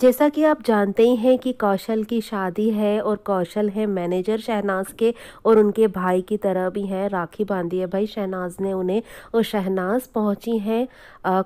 जैसा कि आप जानते ही हैं कि कौशल की शादी है और कौशल है मैनेजर शहनाज के और उनके भाई की तरह भी हैं राखी बांधी है भाई शहनाज ने उन्हें और शहनाज पहुंची हैं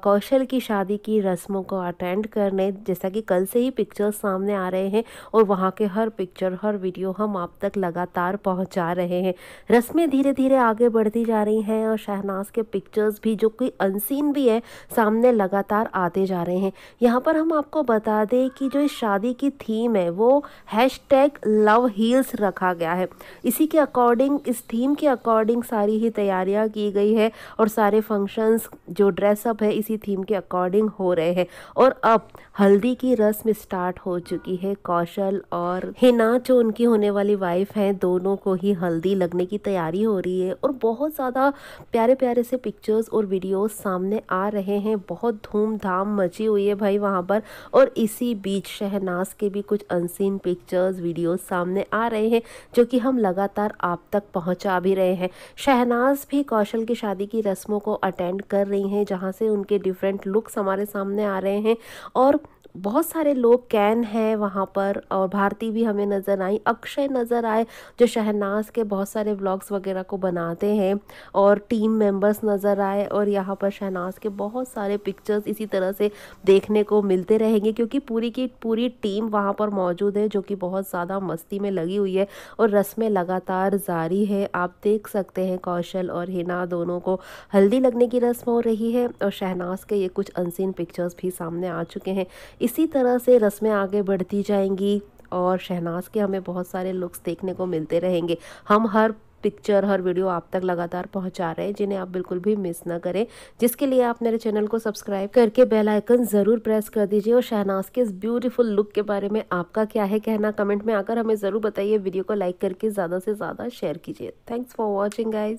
कौशल की शादी की रस्मों को अटेंड करने जैसा कि कल से ही पिक्चर्स सामने आ रहे हैं और वहाँ के हर पिक्चर हर वीडियो हम आप तक लगातार पहुँचा रहे हैं रस्में धीरे धीरे आगे बढ़ती जा रही हैं और शहनाज के पिक्चर्स भी जो कोई अनसीन भी है सामने लगातार आते जा रहे हैं यहाँ पर हम आपको बता दें डे की जो इस शादी की थीम है वो हैश टैग लव हील्स रखा गया है इसी के अकॉर्डिंग इस थीम के अकॉर्डिंग सारी ही तैयारियां की गई है और सारे फंक्शंस जो ड्रेसअप है इसी थीम के अकॉर्डिंग हो रहे हैं और अब हल्दी की रस्म स्टार्ट हो चुकी है कौशल और हिना जो उनकी होने वाली वाइफ हैं दोनों को ही हल्दी लगने की तैयारी हो रही है और बहुत ज़्यादा प्यारे प्यारे से पिक्चर्स और वीडियोस सामने आ रहे हैं बहुत धूमधाम मची हुई है भाई वहाँ पर और इसी ही बीच शहनाज के भी कुछ अनसीन पिक्चर्स वीडियोस सामने आ रहे हैं जो कि हम लगातार आप तक पहुंचा भी रहे हैं शहनाज भी कौशल की शादी की रस्मों को अटेंड कर रही हैं जहां से उनके डिफरेंट लुक्स हमारे सामने आ रहे हैं और बहुत सारे लोग कैन हैं वहाँ पर और भारती भी हमें नज़र आई अक्षय नज़र आए जो शहनाज के बहुत सारे व्लॉग्स वगैरह को बनाते हैं और टीम मेंबर्स नज़र आए और यहाँ पर शहनाज के बहुत सारे पिक्चर्स इसी तरह से देखने को मिलते रहेंगे क्योंकि पूरी की पूरी टीम वहाँ पर मौजूद है जो कि बहुत ज़्यादा मस्ती में लगी हुई है और रस्में लगातार जारी है आप देख सकते हैं कौशल और हिना दोनों को हल्दी लगने की रस्म हो रही है और शहनाज के ये कुछ अनसिन पिक्चर्स भी सामने आ चुके हैं इसी तरह से रस्में आगे बढ़ती जाएंगी और शहनाज के हमें बहुत सारे लुक्स देखने को मिलते रहेंगे हम हर पिक्चर हर वीडियो आप तक लगातार पहुंचा रहे हैं जिन्हें आप बिल्कुल भी मिस ना करें जिसके लिए आप मेरे चैनल को सब्सक्राइब करके बेल आइकन ज़रूर प्रेस कर दीजिए और शहनाज के इस ब्यूटीफुल लुक के बारे में आपका क्या है कहना कमेंट में आकर हमें ज़रूर बताइए वीडियो को लाइक करके ज़्यादा से ज़्यादा शेयर कीजिए थैंक्स फॉर वॉचिंग गाइज